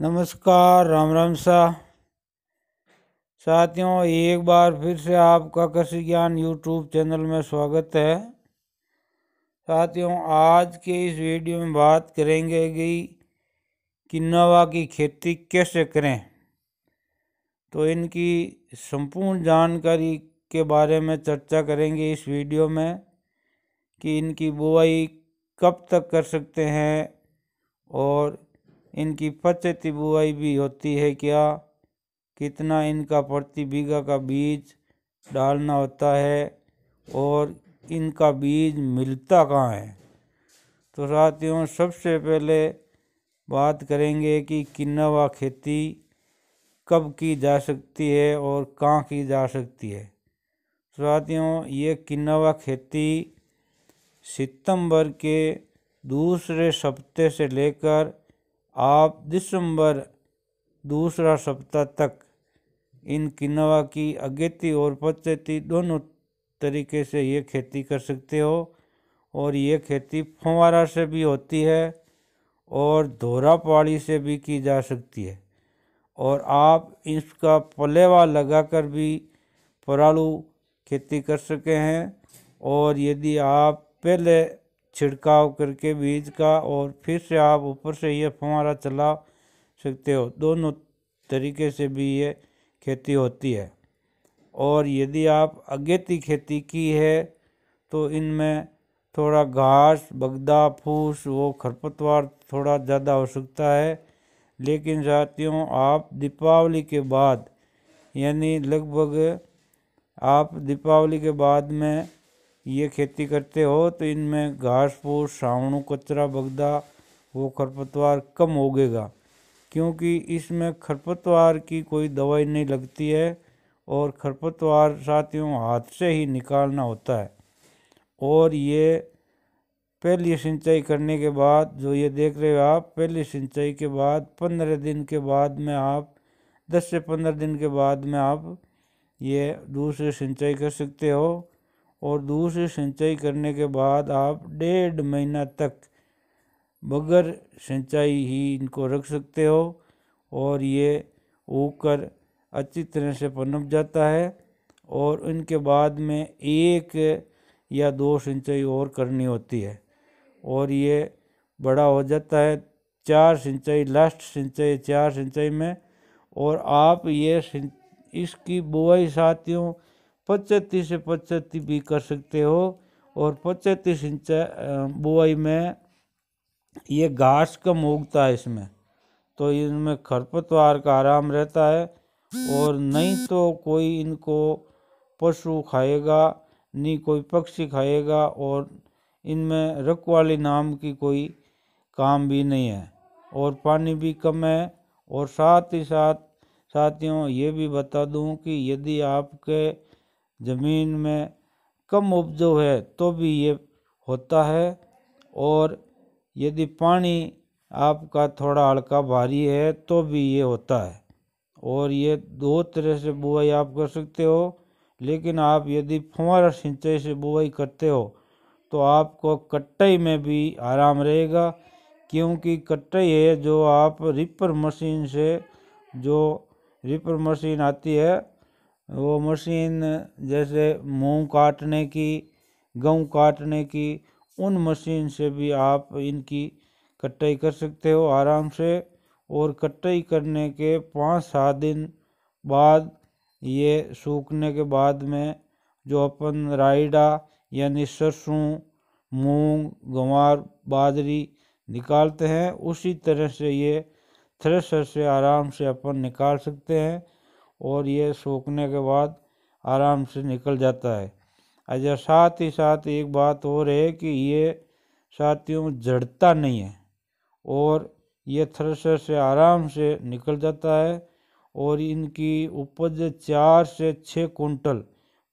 नमस्कार राम राम सा साथियों एक बार फिर से आपका कृषि ज्ञान यूट्यूब चैनल में स्वागत है साथियों आज के इस वीडियो में बात करेंगे कि किन्नावा की खेती कैसे करें तो इनकी संपूर्ण जानकारी के बारे में चर्चा करेंगे इस वीडियो में कि इनकी बुआई कब तक कर सकते हैं और इनकी पछती बुआई भी होती है क्या कितना इनका प्रति बीघा का बीज डालना होता है और इनका बीज मिलता कहाँ है तो साथियों सबसे पहले बात करेंगे कि किन्नवा खेती कब की जा सकती है और कहाँ की जा सकती है साथियों ये किन्नवा खेती सितंबर के दूसरे सप्ते से लेकर आप दिसंबर दूसरा सप्ताह तक इन किनवा की अगेती और पचेती दोनों तरीके से ये खेती कर सकते हो और ये खेती फंवारा से भी होती है और धोरा पाड़ी से भी की जा सकती है और आप इसका पलेवा लगाकर भी परालू खेती कर सके हैं और यदि आप पहले छिड़काव करके बीज का और फिर से आप ऊपर से ये फुहारा चला सकते हो दोनों तरीके से भी ये खेती होती है और यदि आप अगेती खेती की है तो इनमें थोड़ा घास बगदा फूस वो खरपतवार थोड़ा ज़्यादा हो सकता है लेकिन साथियों आप दीपावली के बाद यानी लगभग आप दीपावली के बाद में ये खेती करते हो तो इनमें घास फूस सावणु कचरा बगदा वो खरपतवार कम गएगा क्योंकि इसमें खरपतवार की कोई दवाई नहीं लगती है और खरपतवार साथियों हाथ से ही निकालना होता है और ये पहली सिंचाई करने के बाद जो ये देख रहे हो आप पहली सिंचाई के बाद पंद्रह दिन के बाद में आप दस से पंद्रह दिन के बाद में आप ये दूसरी सिंचाई कर सकते हो और दूसरी सिंचाई करने के बाद आप डेढ़ महीना तक बगैर सिंचाई ही इनको रख सकते हो और ये ऊग कर अच्छी तरह से पनप जाता है और इनके बाद में एक या दो सिंचाई और करनी होती है और ये बड़ा हो जाता है चार सिंचाई लास्ट सिंचाई चार सिंचाई में और आप ये इसकी बुआई साथियों पचहत्तर से पचहत्तर भी कर सकते हो और पचहत्तर इंच बुआई में ये घास कम उगता है इसमें तो इनमें खरपतवार का आराम रहता है और नहीं तो कोई इनको पशु खाएगा नहीं कोई पक्षी खाएगा और इनमें रखवाली नाम की कोई काम भी नहीं है और पानी भी कम है और साथ ही साथ साथियों ये भी बता दूं कि यदि आपके ज़मीन में कम उपजो है तो भी ये होता है और यदि पानी आपका थोड़ा हल्का भारी है तो भी ये होता है और ये दो तरह से बुआई आप कर सकते हो लेकिन आप यदि फुहारा सिंचाई से बुआई करते हो तो आपको कट्टाई में भी आराम रहेगा क्योंकि कट्टाई है जो आप रिपर मशीन से जो रिपर मशीन आती है वो मशीन जैसे मूँग काटने की गेहूँ काटने की उन मशीन से भी आप इनकी कटाई कर सकते हो आराम से और कटाई करने के पाँच सात दिन बाद ये सूखने के बाद में जो अपन राइडा यानी सरसों मूंग गंवार बाजरी निकालते हैं उसी तरह से ये थ्रेसर से आराम से अपन निकाल सकते हैं और यह सूखने के बाद आराम से निकल जाता है अच्छा साथ ही साथ एक बात और है कि ये साथियों जड़ता नहीं है और ये थ्रेसर से आराम से निकल जाता है और इनकी उपज चार से छः कुंटल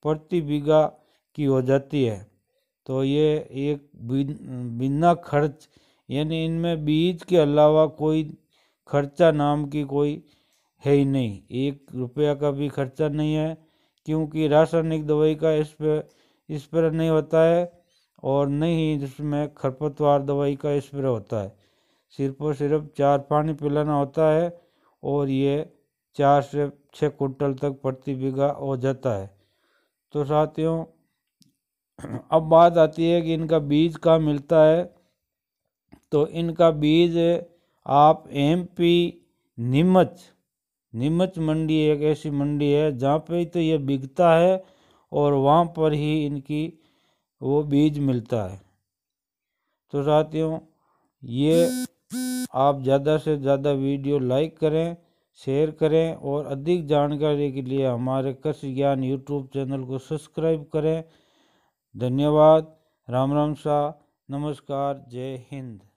प्रति बीघा की हो जाती है तो ये एक बिना खर्च यानी इनमें बीज के अलावा कोई खर्चा नाम की कोई है ही नहीं एक रुपया का भी खर्चा नहीं है क्योंकि रासायनिक दवाई का इस पर स्प्रे नहीं होता है और नहीं जिसमें खरपतवार दवाई का स्प्रे होता है सिर्फ और सिर्फ चार पानी पिलाना होता है और ये चार से छः कुंटल तक प्रति बीघा हो जाता है तो साथियों अब बात आती है कि इनका बीज कहाँ मिलता है तो इनका बीज आप एम पी नीमच नीमच मंडी एक ऐसी मंडी है जहाँ पे ही तो ये बिकता है और वहाँ पर ही इनकी वो बीज मिलता है तो साथियों ये आप ज़्यादा से ज़्यादा वीडियो लाइक करें शेयर करें और अधिक जानकारी के लिए हमारे कृषि ज्ञान यूट्यूब चैनल को सब्सक्राइब करें धन्यवाद राम राम शाह नमस्कार जय हिंद